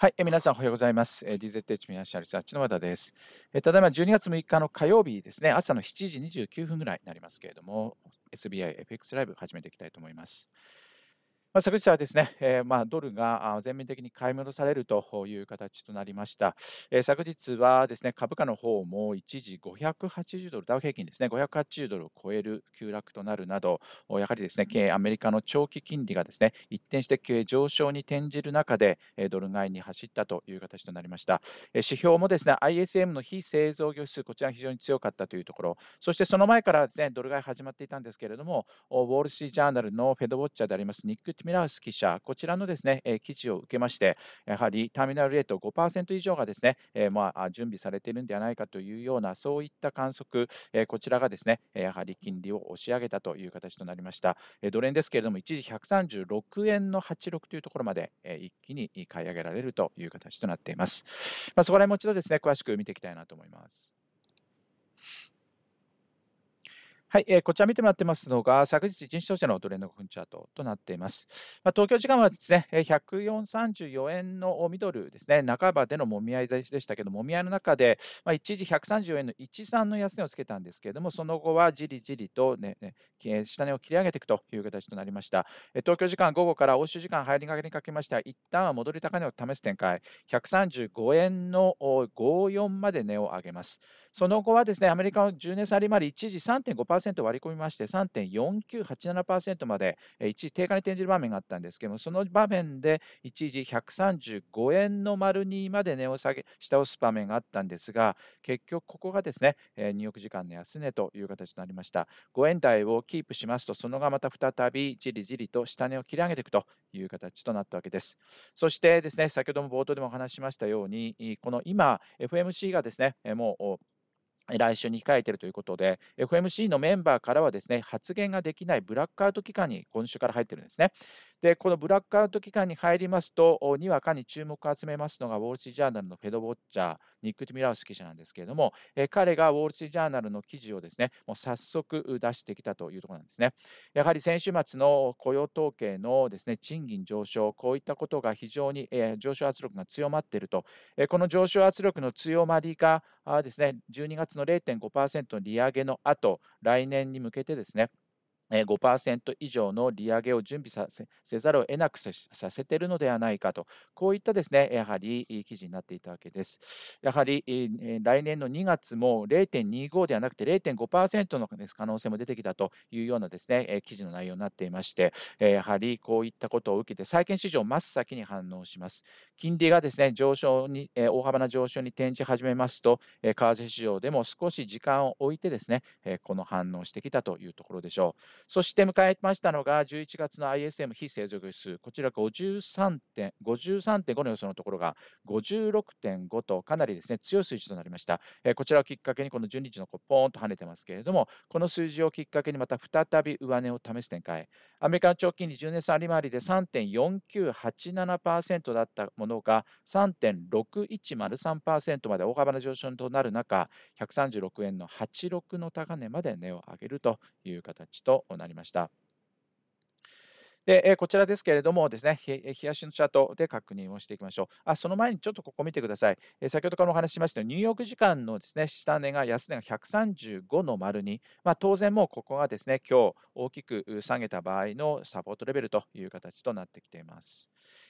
はい、え皆さんおはようございます。え DZH 宮下ルサーチの和田です、えただいま12月6日の火曜日ですね、朝の7時29分ぐらいになりますけれども、SBI FX ライブ始めていきたいと思います。まあ、昨日はですね、えー、まあドルが全面的に買い戻されるという形となりました。えー、昨日はですね、株価の方も一時580ドル、ダウ平均ですね、580ドルを超える急落となるなど、やはりですね、アメリカの長期金利がですね、一転して上昇に転じる中で、ドル買いに走ったという形となりました。指標もですね、ISM の非製造業指数、こちら非常に強かったというところ、そしてその前からですね、ドル買い始まっていたんですけれども、ウォール・シー・ジャーナルのフェドウォッチャーであります、ニック・ティミラース記者、こちらのですね、え記事を受けまして、やはりターミナルレート5%以上がですね、えまあ、準備されているんではないかというような、そういった観測、えこちらがですね、やはり金利を押し上げたという形となりました。えドル円ですけれども、一時136円の86というところまで、え一気に買い上げられるという形となっています。まあ、そこら辺もう一度ですね、詳しく見ていきたいなと思います。はい、えー、こちら見てもらってますのが、昨日1日当社のトレンド5分チャートとなっています。まあ、東京時間はですね、104.34円のミドルですね、半ばでのもみ合いでしたけど、もみ合いの中で、まあ、一時134円の13の安値をつけたんですけれども、その後はじりじりと、ねね、下値を切り上げていくという形となりました。東京時間午後から欧州時間入りかけにかけましては、一旦は戻り高値を試す展開、135円の54まで値を上げます。その後はですね、アメリカの10年差利回り一時3.5% 0.5%割り込みまして3.4987%まで一時低下に転じる場面があったんですけどもその場面で一時135円の丸2まで値を下げ下押す場面があったんですが結局ここがですね入浴時間の安値という形となりました5円台をキープしますとそのがまた再びじりじりと下値を切り上げていくという形となったわけですそしてですね先ほども冒頭でもお話ししましたようにこの今 FMC がですねもう来週に控えているということで、FMC のメンバーからはですね発言ができないブラックアウト期間に今週から入ってるんですね。でこのブラックアウト期間に入りますと、にわかに注目を集めますのが、ウォール・シージャーナルのフェド・ウォッチャー、ニック・ティミラウス記者なんですけれども、え彼がウォール・シージャーナルの記事をですねもう早速出してきたというところなんですね。やはり先週末の雇用統計のですね賃金上昇、こういったことが非常に、え上昇圧力が強まっていると、えこの上昇圧力の強まりがあですね12月の0.5%の利上げの後来年に向けてですね5%以上の利上げを準備させざるを得なくさせているのではないかと、こういったですねやはり記事になっていたわけです。やはりえ来年の2月も0.25ではなくて0.5%の可能性も出てきたというようなですねえ記事の内容になっていまして、えやはりこういったことを受けて債券市場真っ先に反応します。金利がですね上昇にえ大幅な上昇に転じ始めますと、為替市場でも少し時間を置いてですねえこの反応してきたというところでしょう。そして迎えましたのが、11月の ISM 非製造業指数、こちら53.5の予想のところが56.5と、かなりですね強い数字となりました。えー、こちらをきっかけに、この12日のこうポーンと跳ねてますけれども、この数字をきっかけにまた再び上値を試す展開、アメリカの長期金利10年差利回りで3.4987%だったものが、3.6103%まで大幅な上昇となる中、136円の86の高値まで値を上げるという形となりました。で、こちらですけれどもですね、冷やしのチャートで確認をしていきましょう。あ、その前にちょっとここ見てください。先ほどからお話ししましたニューヨーク時間のですね、下値が安値が135の丸に、まあ、当然もうここがですね、今日大きく下げた場合のサポートレベルという形となってきています。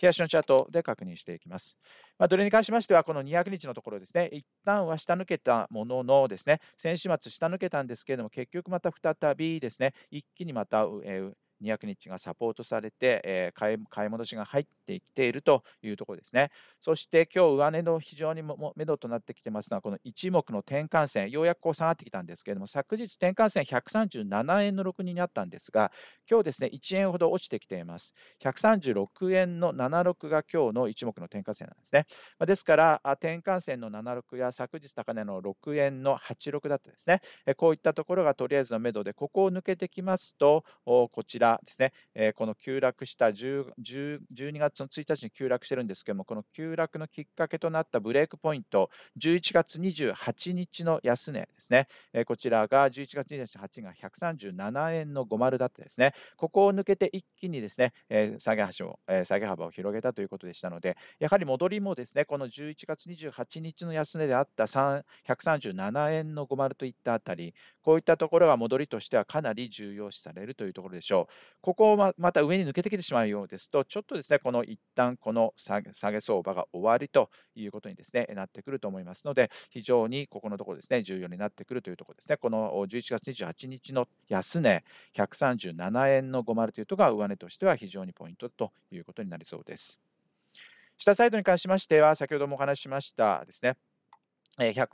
日足のチャートで確認していきます。まあ、ドに関しましては、この200日のところですね、一旦は下抜けたもののですね、先週末下抜けたんですけれども、結局また再びですね、一気にまた、えー200日がサポートされて、え買い買い戻しが入ってきているというところですね。そして今日上値の非常にも目処となってきてますのは、この一目の転換線、ようやくこう下がってきたんですけれども、昨日転換線137円の6にあったんですが、今日ですね、1円ほど落ちてきています。136円の76が今日の一目の転換線なんですね。ですから、転換線の76や昨日高値の6円の86だったですね、こういったところがとりあえずの目処で、ここを抜けてきますと、こちら、ですね、えこの急落した1 2月の1日に急落してるんですけども、この急落のきっかけとなったブレイクポイント、11月28日の安値ですね、えこちらが11月28日が137円の50だったですね、ここを抜けて一気にですね、え下げ橋を、え下げ幅を広げたということでしたので、やはり戻りもですね、この11月28日の安値であった137円の50といったあたり、こういったところは戻りとしてはかなり重要視されるというところでしょう。ここをまた上に抜けてきてしまうようですと、ちょっとですね、この一旦この下げ相場が終わりということにですね、なってくると思いますので、非常にここのところですね、重要になってくるというところですね、この11月28日の安値、137円の50というところが上値としては非常にポイントということになりそうです。下サイドに関しましては、先ほどもお話ししましたですね、100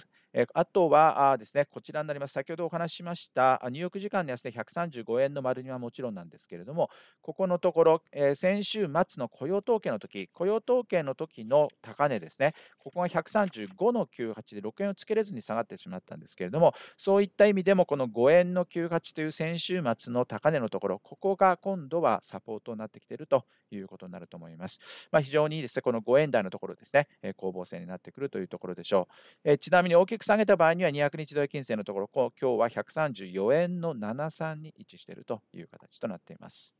あとはですね、こちらになります。先ほどお話ししました、ニューヨーク時間の安値135円の丸にはもちろんなんですけれども、ここのところ、先週末の雇用統計の時、雇用統計の時の高値ですね、ここが135の98で6円をつけれずに下がってしまったんですけれども、そういった意味でもこの5円の98という先週末の高値のところ、ここが今度はサポートになってきているということになると思います。まあ、非常にいいですね、この5円台のところですね、攻防戦になってくるというところでしょう。ちなみに大きく下げた場合には200日同金線のところ、今日は134円の73に位置しているという形となっています。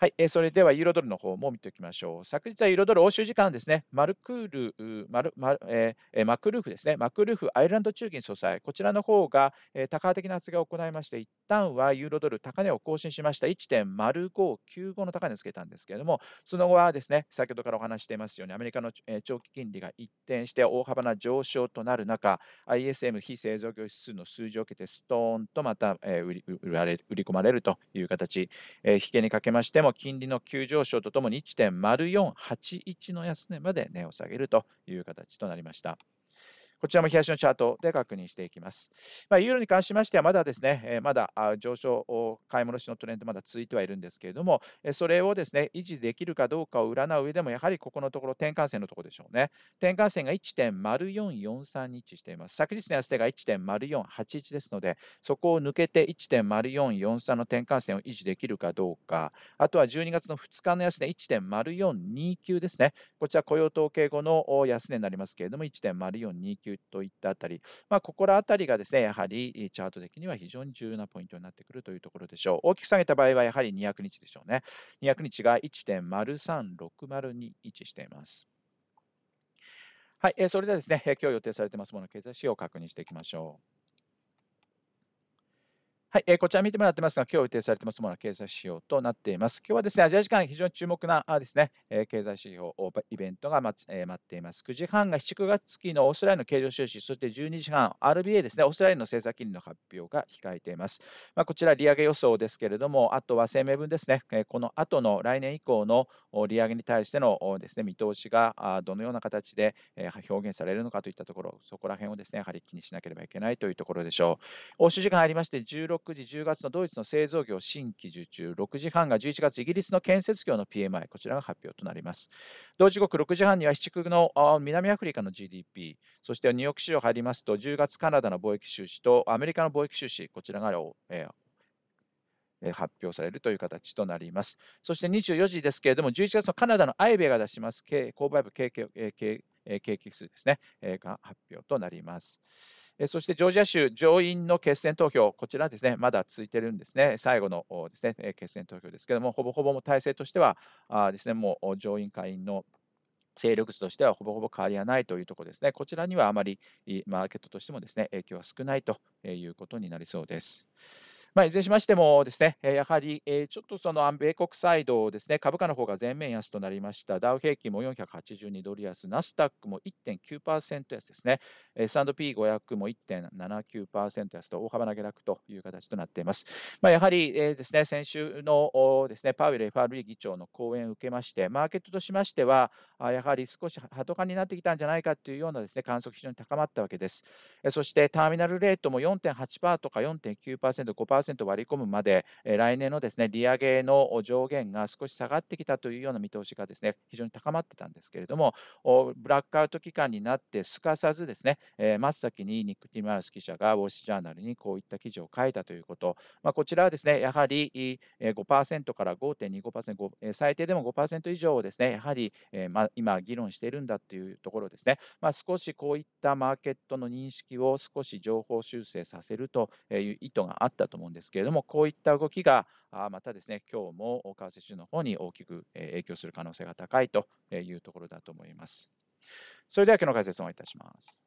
はい、えー、それではユーロドルの方も見ておきましょう。昨日はユーロドル欧州時間ですね、マルクール、マルマえー、マクルーフですね、マクルーフアイルランド中銀総裁、こちらの方が、えー、高波的な発言を行いまして、一旦はユーロドル高値を更新しました、1.0595の高値をつけたんですけれども、その後はですね、先ほどからお話していますように、アメリカの、えー、長期金利が一転して大幅な上昇となる中、ISM 非製造業指数の数字を受けて、ストーンとまた、えー、売り売られ売り込まれるという形、えー、引けにかけましても、も金利の急上昇とともに1.0481の安値まで値を下げるという形となりました。こちらも東のチャートで確認していきます。まあ、ユーロに関しましては、まだですね、まだ上昇、買い戻しのトレンド、まだ続いてはいるんですけれども、それをですね、維持できるかどうかを占う上でも、やはりここのところ、転換線のところでしょうね。転換線が1.0443に位置しています。昨日の安値が1.0481ですので、そこを抜けて1.0443の転換線を維持できるかどうか、あとは12月の2日の安値1.0429ですね、こちら雇用統計後の安値になりますけれども、1.0429球といったあたり、まあ、ここらあたりがですね、やはりチャート的には非常に重要なポイントになってくるというところでしょう。大きく下げた場合はやはり200日でしょうね。200日が1.0360に位置しています。はい、えそれではですね、今日予定されてますもの、経済指標を確認していきましょう。はい、えー、こちら見てもらってますが、今日予定されてますものは経済指標となっています。今日はですね、アジア時間非常に注目なあですね、えー、経済指標イベントが待,、えー、待っています。9時半が7、9月期のオーストラリアの経常収支、そして12時半、RBA ですね、オーストラリアの政策金利の発表が控えています。まあ、こちら、利上げ予想ですけれども、あとは声明文ですね、えー、この後の来年以降の利上げに対してのですね見通しがどのような形で表現されるのかといったところ、そこら辺をですね、やはり気にしなければいけないというところでしょう。欧州時間ありまして16 16時、10月のドイツの製造業新規受注、6時半が11月、イギリスの建設業の PMI、こちらが発表となります。同時刻6時半には、七区の南アフリカの GDP、そしてニューヨーク市場入りますと、10月カナダの貿易収支とアメリカの貿易収支、こちらが、えー、発表されるという形となります。そして24時ですけれども、11月のカナダのアイベが出します、購買部景気指数ですね、が発表となります。そしてジョージア州上院の決選投票、こちらですね、まだ続いてるんですね、最後のですね決選投票ですけども、ほぼほぼも体制としてはあですね、もう上院下院の勢力図としてはほぼほぼ変わりはないというところですね。こちらにはあまりマーケットとしてもですね影響は少ないということになりそうです。まあ、いずれにしましても、ですねやはりちょっとその米国サイドですね、株価の方が全面安となりました、ダウ平均も482ドル安、ナスダックも1.9%安ですね、S&P500 も1.79%安と大幅な下落という形となっています。まあ、やはりですね先週のですねパウエル FRB 議長の講演を受けまして、マーケットとしましては、やはり少しハト化になってきたんじゃないかというようなですね観測、非常に高まったわけです。そしてターミナルレートも4.8%とか4.9%、5%。0.5%割り込むまで、え来年のですね利上げの上限が少し下がってきたというような見通しがですね非常に高まってたんですけれども、ブラックアウト期間になってすかさずですね、えー、真っ先にニック・ティマラス記者がウォーシュ・ジャーナルにこういった記事を書いたということ、まあ、こちらはですねやはり5%から5.25%、最低でも5%以上をですねやはり、えー、ま、今、議論しているんだというところですね、まあ、少しこういったマーケットの認識を少し情報修正させるという意図があったと思うんですんですけれども、こういった動きがまたですね、今日も為替市場の方に大きく影響する可能性が高いというところだと思います。それでは今日の解説をいたします。